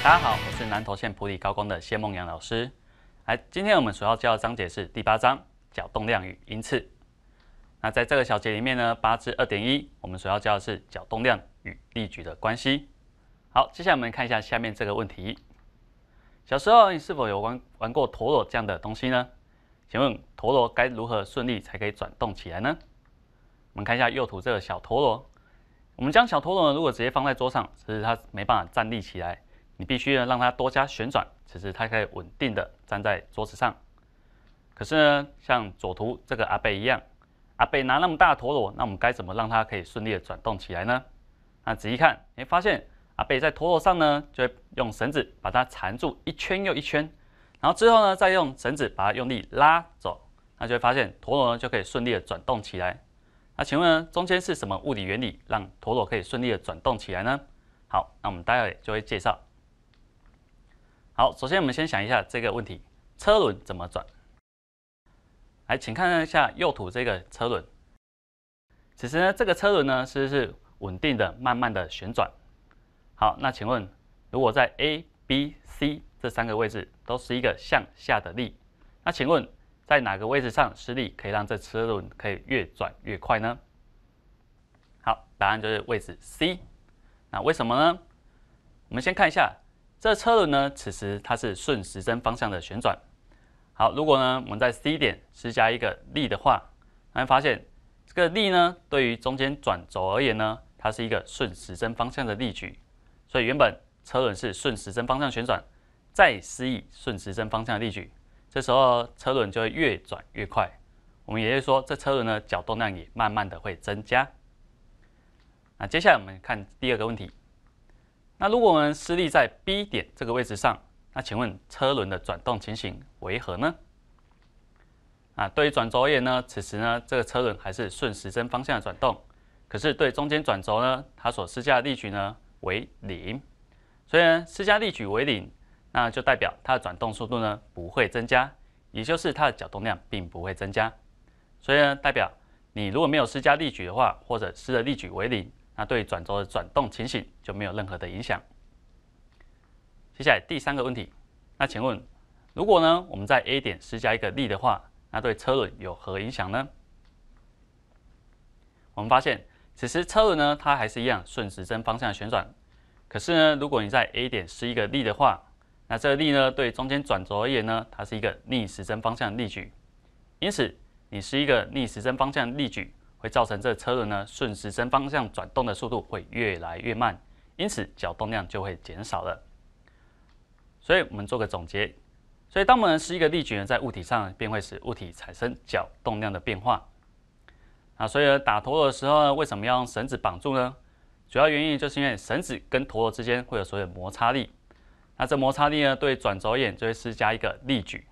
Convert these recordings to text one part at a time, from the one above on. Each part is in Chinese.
大家好，我是南投县普里高工的谢梦阳老师。来，今天我们所要教的章节是第八章角动量与因次。那在这个小节里面呢，八至二点一，我们所要教的是角动量与力矩的关系。好，接下来我们看一下下面这个问题。小时候你是否有玩玩过陀螺这样的东西呢？请问陀螺该如何顺利才可以转动起来呢？我们看一下右图这个小陀螺。我们将小陀螺呢，如果直接放在桌上，只是它没办法站立起来。你必须呢让它多加旋转，其实它可以稳定的站在桌子上。可是呢，像左图这个阿贝一样，阿贝拿那么大的陀螺，那我们该怎么让它可以顺利的转动起来呢？那仔细看，你会发现阿贝在陀螺上呢，就会用绳子把它缠住一圈又一圈，然后之后呢，再用绳子把它用力拉走，那就会发现陀螺呢就可以顺利的转动起来。那请问中间是什么物理原理让陀螺可以顺利的转动起来呢？好，那我们待会就会介绍。好，首先我们先想一下这个问题：车轮怎么转？来，请看一下右图这个车轮。其实呢，这个车轮呢，是是稳定的、慢慢的旋转。好，那请问，如果在 A、B、C 这三个位置都是一个向下的力，那请问在哪个位置上施力可以让这车轮可以越转越快呢？好，答案就是位置 C。那为什么呢？我们先看一下。这车轮呢，此时它是顺时针方向的旋转。好，如果呢我们在 C 点施加一个力的话，你会发现这个力呢对于中间转轴而言呢，它是一个顺时针方向的力矩。所以原本车轮是顺时针方向旋转，再施以顺时针方向的力矩，这时候车轮就会越转越快。我们也就是说，这车轮呢角动量也慢慢的会增加。那接下来我们看第二个问题。那如果我们施力在 B 点这个位置上，那请问车轮的转动情形为何呢？啊，对于转轴言呢，此时呢这个车轮还是顺时针方向的转动，可是对中间转轴呢，它所施加的力矩呢为零。虽然施加力矩为零，那就代表它的转动速度呢不会增加，也就是它的角动量并不会增加。所以呢，代表你如果没有施加力矩的话，或者施的力矩为零。那对转轴的转动情形就没有任何的影响。接下来第三个问题，那请问，如果呢我们在 A 点施加一个力的话，那对车轮有何影响呢？我们发现，此时车轮呢它还是一样顺时针方向的旋转。可是呢如果你在 A 点施一个力的话，那这个力呢对中间转轴而言呢它是一个逆时针方向的力矩，因此你是一个逆时针方向的力矩。会造成这车轮呢顺时针方向转动的速度会越来越慢，因此角动量就会减少了。所以我们做个总结，所以当我们施一个力矩呢在物体上，便会使物体产生角动量的变化。啊，所以呢打陀螺的时候呢为什么要用绳子绑住呢？主要原因就是因为绳子跟陀螺之间会有所以摩擦力。那这摩擦力呢对转轴眼就会施加一个力矩。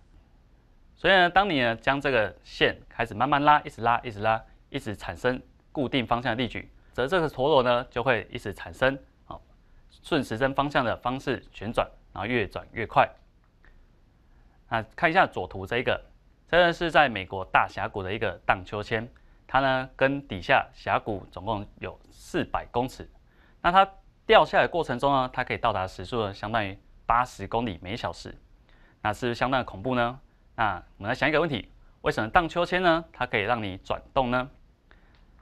所以呢当你呢将这个线开始慢慢拉，一直拉，一直拉。一直产生固定方向的力矩，则这个陀螺呢就会一直产生好顺时针方向的方式旋转，然后越转越快。那看一下左图这一个，这个是在美国大峡谷的一个荡秋千，它呢跟底下峡谷总共有四百公尺。那它掉下来过程中呢，它可以到达时速呢相当于八十公里每小时，那是相当的恐怖呢。那我们来想一个问题：为什么荡秋千呢？它可以让你转动呢？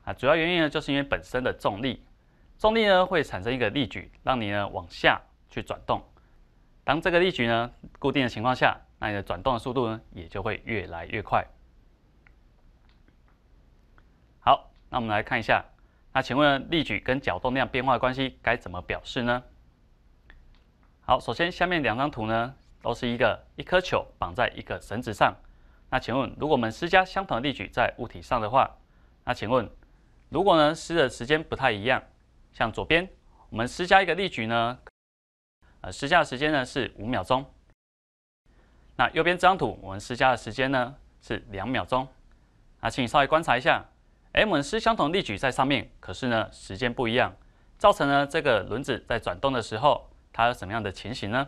啊，主要原因呢，就是因为本身的重力，重力呢会产生一个力矩，让你呢往下去转动。当这个力矩呢固定的情况下，那你的转动的速度呢也就会越来越快。好，那我们来看一下，那请问力矩跟角动量变化的关系该怎么表示呢？好，首先下面两张图呢都是一个一颗球绑在一个绳子上。那请问，如果我们施加相同的力矩在物体上的话，那请问？如果呢施的时间不太一样，像左边我们施加一个力矩呢，呃施加的时间呢是五秒钟，那右边这张图我们施加的时间呢是两秒钟，那请你稍微观察一下，哎我们施相同力矩在上面，可是呢时间不一样，造成了这个轮子在转动的时候它有什么样的情形呢？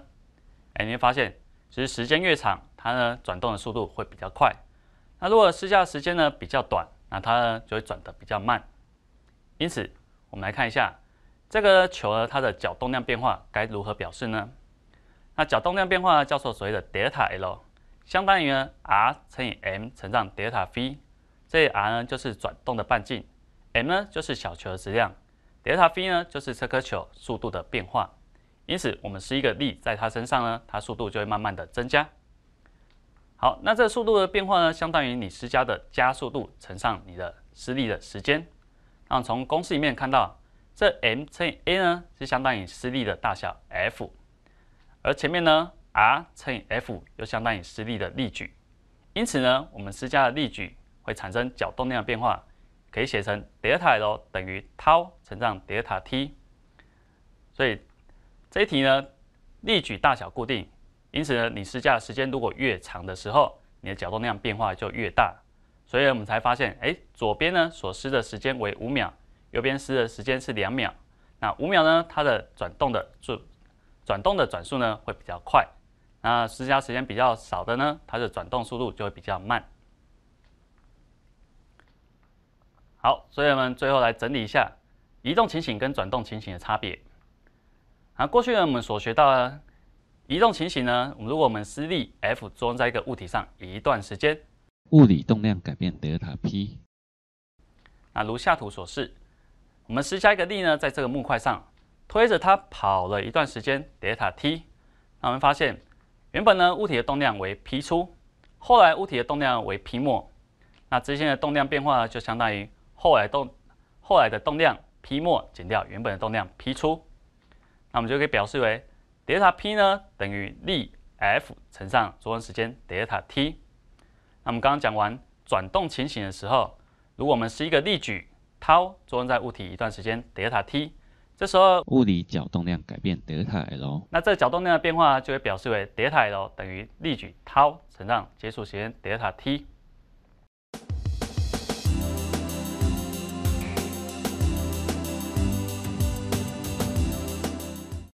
哎会发现其实时间越长，它呢转动的速度会比较快，那如果施加的时间呢比较短，那它呢就会转得比较慢。因此，我们来看一下这个球呢，它的角动量变化该如何表示呢？那角动量变化呢，叫做所谓的德尔塔 L，相当于呢 r 乘以 m 乘上德尔塔 v，这 r 呢就是转动的半径，m 呢就是小球的质量，德尔塔 v 呢就是这颗球速度的变化。因此，我们施一个力在它身上呢，它速度就会慢慢的增加。好，那这速度的变化呢，相当于你施加的加速度乘上你的施力的时间。那从公式里面看到，这 m 乘以 a 呢，是相当于施力的大小 F，而前面呢，r 乘以 F 又相当于施力的力矩。因此呢，我们施加的力矩会产生角动量的变化，可以写成 e l 等于 tau 乘上 delta t 所以这一题呢，力矩大小固定，因此呢，你施加的时间如果越长的时候，你的角动量变化就越大。所以我们才发现，哎，左边呢，所施的时间为五秒，右边施的时间是两秒。那五秒呢，它的转动的转转动的转速呢会比较快。那施加时间比较少的呢，它的转动速度就会比较慢。好，所以我们，最后来整理一下移动情形跟转动情形的差别。啊，过去呢，我们所学到移动情形呢，如果我们施力 F 作用在一个物体上一段时间。物理动量改变德尔塔 p，那如下图所示，我们施加一个力呢，在这个木块上推着它跑了一段时间德尔塔 t，那我们发现原本呢物体的动量为 p 出，后来物体的动量为 p 末，那之前的动量变化呢就相当于后来动后来的动量 p 末减掉原本的动量 p 出，那我们就可以表示为德尔塔 p 呢等于力 f 乘上作用时间德尔塔 t。那我们刚刚讲完转动情形的时候，如果我们是一个力矩 t a 作用在物体一段时间 delta t，这时候物理角动量改变 delta l，那这角动量的变化就会表示为 delta l 等于力矩 t a 乘上接触时间 delta t。